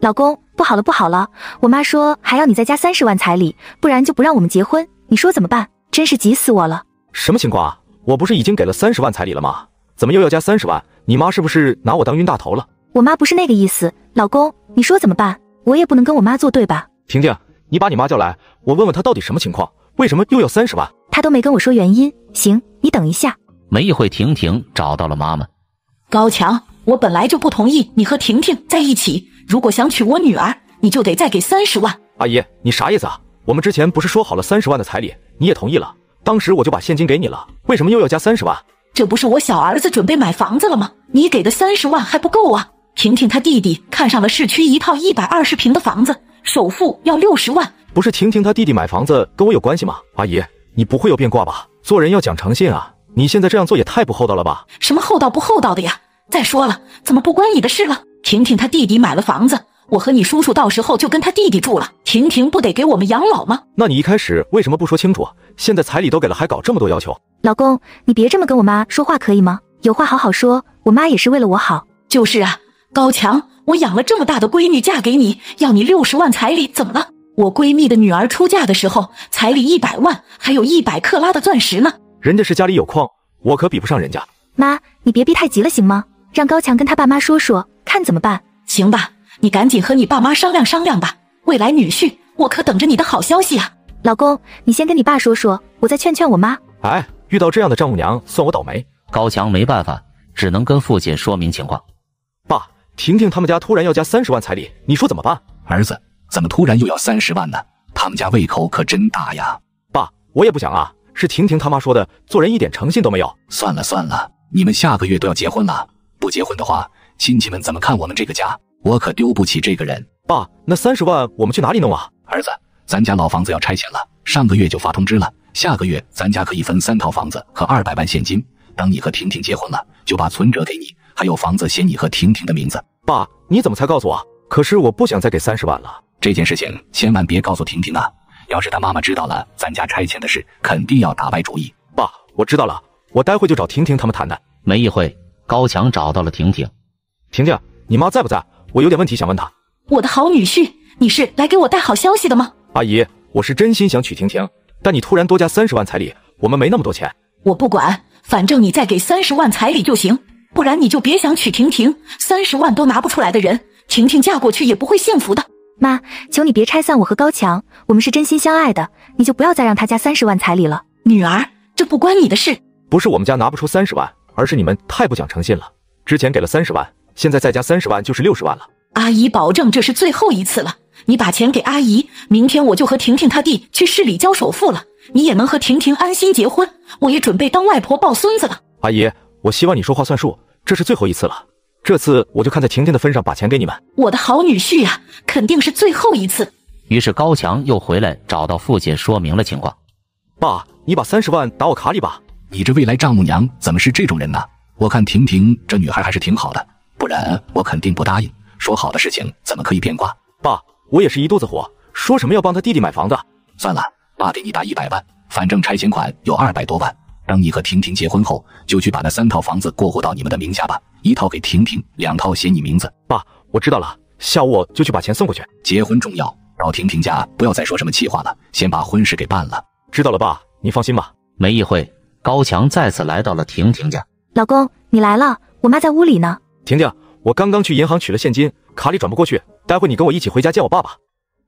老公，不好了，不好了！我妈说还要你再加三十万彩礼，不然就不让我们结婚。你说怎么办？真是急死我了！什么情况啊？我不是已经给了三十万彩礼了吗？怎么又要加三十万？你妈是不是拿我当晕大头了？我妈不是那个意思，老公，你说怎么办？我也不能跟我妈作对吧？婷婷，你把你妈叫来，我问问她到底什么情况，为什么又要三十万？她都没跟我说原因。行，你等一下。没一会，婷婷找到了妈妈。高强，我本来就不同意你和婷婷在一起。如果想娶我女儿，你就得再给三十万。阿姨，你啥意思啊？我们之前不是说好了三十万的彩礼，你也同意了，当时我就把现金给你了，为什么又要加三十万？这不是我小儿子准备买房子了吗？你给的三十万还不够啊！婷婷她弟弟看上了市区一套一百二十平的房子，首付要六十万。不是婷婷她弟弟买房子跟我有关系吗？阿姨，你不会有变卦吧？做人要讲诚信啊！你现在这样做也太不厚道了吧？什么厚道不厚道的呀？再说了，怎么不关你的事了？婷婷她弟弟买了房子，我和你叔叔到时候就跟他弟弟住了。婷婷不得给我们养老吗？那你一开始为什么不说清楚？现在彩礼都给了，还搞这么多要求？老公，你别这么跟我妈说话，可以吗？有话好好说，我妈也是为了我好。就是啊，高强，我养了这么大的闺女嫁给你，要你六十万彩礼怎么了？我闺蜜的女儿出嫁的时候，彩礼一百万，还有一百克拉的钻石呢。人家是家里有矿，我可比不上人家。妈，你别逼太急了，行吗？让高强跟他爸妈说说。看怎么办？行吧，你赶紧和你爸妈商量商量吧。未来女婿，我可等着你的好消息啊！老公，你先跟你爸说说，我再劝劝我妈。哎，遇到这样的丈母娘，算我倒霉。高强没办法，只能跟父亲说明情况。爸，婷婷他们家突然要加三十万彩礼，你说怎么办？儿子，怎么突然又要三十万呢？他们家胃口可真大呀！爸，我也不想啊，是婷婷他妈说的，做人一点诚信都没有。算了算了，你们下个月都要结婚了，不结婚的话。亲戚们怎么看我们这个家？我可丢不起这个人。爸，那三十万我们去哪里弄啊？儿子，咱家老房子要拆迁了，上个月就发通知了。下个月咱家可以分三套房子和二百万现金。等你和婷婷结婚了，就把存折给你，还有房子写你和婷婷的名字。爸，你怎么才告诉我？可是我不想再给三十万了。这件事情千万别告诉婷婷啊，要是她妈妈知道了咱家拆迁的事，肯定要打歪主意。爸，我知道了，我待会就找婷婷他们谈谈。没一会，高强找到了婷婷。婷婷，你妈在不在？我有点问题想问她。我的好女婿，你是来给我带好消息的吗？阿姨，我是真心想娶婷婷，但你突然多加三十万彩礼，我们没那么多钱。我不管，反正你再给三十万彩礼就行，不然你就别想娶婷婷。三十万都拿不出来的人，婷婷嫁过去也不会幸福的。妈，求你别拆散我和高强，我们是真心相爱的，你就不要再让他加三十万彩礼了。女儿，这不关你的事。不是我们家拿不出三十万，而是你们太不讲诚信了。之前给了三十万。现在再加三十万就是六十万了。阿姨，保证这是最后一次了。你把钱给阿姨，明天我就和婷婷她弟去市里交首付了，你也能和婷婷安心结婚，我也准备当外婆抱孙子了。阿姨，我希望你说话算数，这是最后一次了。这次我就看在婷婷的份上把钱给你们。我的好女婿呀，肯定是最后一次。于是高强又回来找到父亲，说明了情况。爸，你把三十万打我卡里吧。你这未来丈母娘怎么是这种人呢？我看婷婷这女孩还是挺好的。不然我肯定不答应。说好的事情怎么可以变卦？爸，我也是一肚子火，说什么要帮他弟弟买房子。算了，爸给你打一百万，反正拆迁款有二百多万。等你和婷婷结婚后，就去把那三套房子过户到你们的名下吧，一套给婷婷，两套写你名字。爸，我知道了，下午我就去把钱送过去。结婚重要，到婷婷家不要再说什么气话了，先把婚事给办了。知道了，爸，你放心吧。没一会，高强再次来到了婷婷家。老公，你来了，我妈在屋里呢。婷婷，我刚刚去银行取了现金，卡里转不过去。待会你跟我一起回家见我爸爸。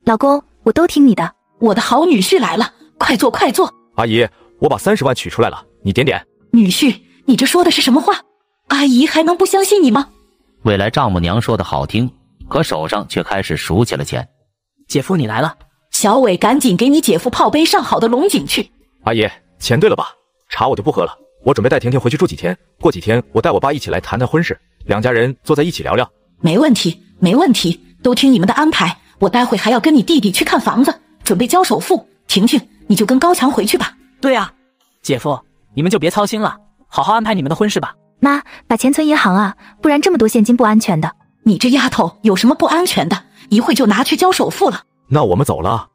老公，我都听你的，我的好女婿来了，快坐快坐。阿姨，我把三十万取出来了，你点点。女婿，你这说的是什么话？阿姨还能不相信你吗？未来丈母娘说的好听，可手上却开始数起了钱。姐夫，你来了。小伟，赶紧给你姐夫泡杯上好的龙井去。阿姨，钱对了吧？茶我就不喝了，我准备带婷婷回去住几天。过几天我带我爸一起来谈谈婚事。两家人坐在一起聊聊，没问题，没问题，都听你们的安排。我待会还要跟你弟弟去看房子，准备交首付。婷婷，你就跟高强回去吧。对啊，姐夫，你们就别操心了，好好安排你们的婚事吧。妈，把钱存银行啊，不然这么多现金不安全的。你这丫头有什么不安全的？一会就拿去交首付了。那我们走了。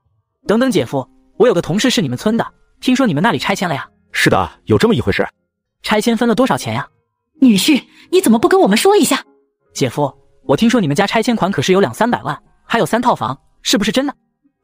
等等，姐夫，我有个同事是你们村的，听说你们那里拆迁了呀？是的，有这么一回事。拆迁分了多少钱呀？女婿，你怎么不跟我们说一下？姐夫，我听说你们家拆迁款可是有两三百万，还有三套房，是不是真的？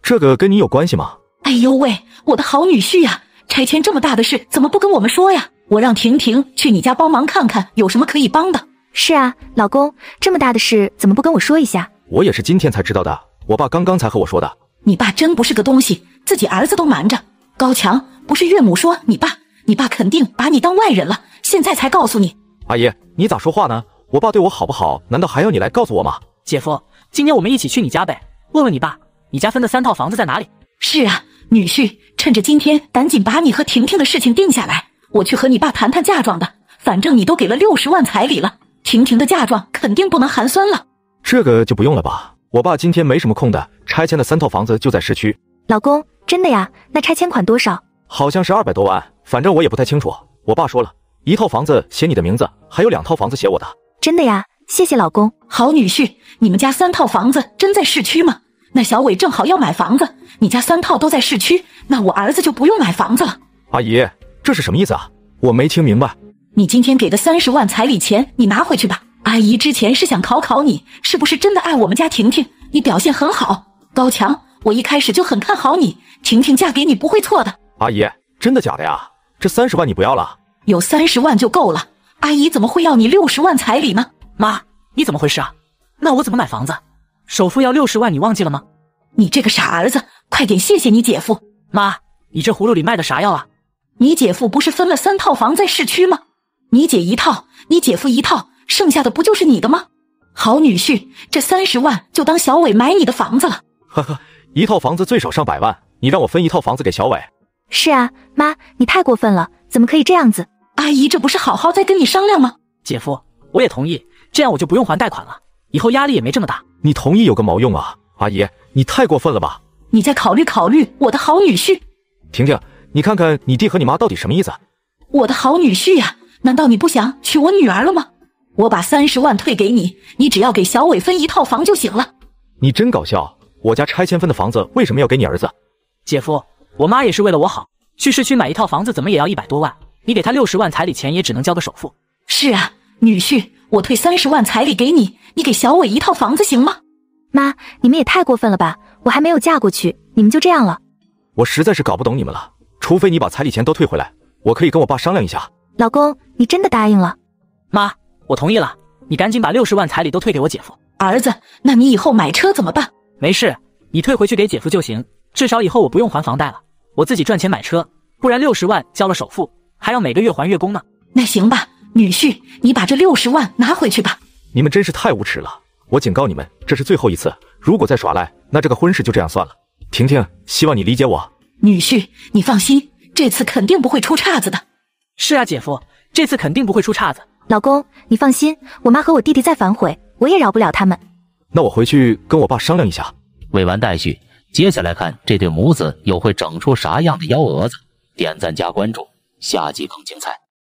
这个跟你有关系吗？哎呦喂，我的好女婿呀，拆迁这么大的事，怎么不跟我们说呀？我让婷婷去你家帮忙看看，有什么可以帮的。是啊，老公，这么大的事怎么不跟我说一下？我也是今天才知道的，我爸刚刚才和我说的。你爸真不是个东西，自己儿子都瞒着。高强，不是岳母说你爸，你爸肯定把你当外人了，现在才告诉你。阿姨，你咋说话呢？我爸对我好不好？难道还要你来告诉我吗？姐夫，今天我们一起去你家呗，问问你爸，你家分的三套房子在哪里？是啊，女婿，趁着今天赶紧把你和婷婷的事情定下来，我去和你爸谈谈嫁妆的。反正你都给了六十万彩礼了，婷婷的嫁妆肯定不能寒酸了。这个就不用了吧，我爸今天没什么空的，拆迁的三套房子就在市区。老公，真的呀？那拆迁款多少？好像是二百多万，反正我也不太清楚。我爸说了。一套房子写你的名字，还有两套房子写我的。真的呀？谢谢老公，好女婿。你们家三套房子真在市区吗？那小伟正好要买房子，你家三套都在市区，那我儿子就不用买房子了。阿姨，这是什么意思啊？我没听明白。你今天给的三十万彩礼钱，你拿回去吧。阿姨之前是想考考你，是不是真的爱我们家婷婷？你表现很好，高强，我一开始就很看好你，婷婷嫁给你不会错的。阿姨，真的假的呀？这三十万你不要了？有三十万就够了，阿姨怎么会要你六十万彩礼呢？妈，你怎么回事啊？那我怎么买房子？首付要六十万，你忘记了吗？你这个傻儿子，快点谢谢你姐夫。妈，你这葫芦里卖的啥药啊？你姐夫不是分了三套房在市区吗？你姐一套，你姐夫一套，剩下的不就是你的吗？好女婿，这三十万就当小伟买你的房子了。呵呵，一套房子最少上百万，你让我分一套房子给小伟？是啊，妈，你太过分了，怎么可以这样子？阿姨，这不是好好在跟你商量吗？姐夫，我也同意，这样我就不用还贷款了，以后压力也没这么大。你同意有个毛用啊！阿姨，你太过分了吧！你再考虑考虑，我的好女婿。婷婷，你看看你弟和你妈到底什么意思？我的好女婿呀，难道你不想娶我女儿了吗？我把三十万退给你，你只要给小伟分一套房就行了。你真搞笑，我家拆迁分的房子为什么要给你儿子？姐夫，我妈也是为了我好，去市区买一套房子怎么也要一百多万。你给他六十万彩礼钱，也只能交个首付。是啊，女婿，我退三十万彩礼给你，你给小伟一套房子行吗？妈，你们也太过分了吧！我还没有嫁过去，你们就这样了。我实在是搞不懂你们了。除非你把彩礼钱都退回来，我可以跟我爸商量一下。老公，你真的答应了？妈，我同意了。你赶紧把六十万彩礼都退给我姐夫。儿子，那你以后买车怎么办？没事，你退回去给姐夫就行。至少以后我不用还房贷了，我自己赚钱买车。不然六十万交了首付。还要每个月还月供呢。那行吧，女婿，你把这六十万拿回去吧。你们真是太无耻了！我警告你们，这是最后一次，如果再耍赖，那这个婚事就这样算了。婷婷，希望你理解我。女婿，你放心，这次肯定不会出岔子的。是啊，姐夫，这次肯定不会出岔子。老公，你放心，我妈和我弟弟再反悔，我也饶不了他们。那我回去跟我爸商量一下。未完待续，接下来看这对母子又会整出啥样的幺蛾子。点赞加关注。下集更精彩。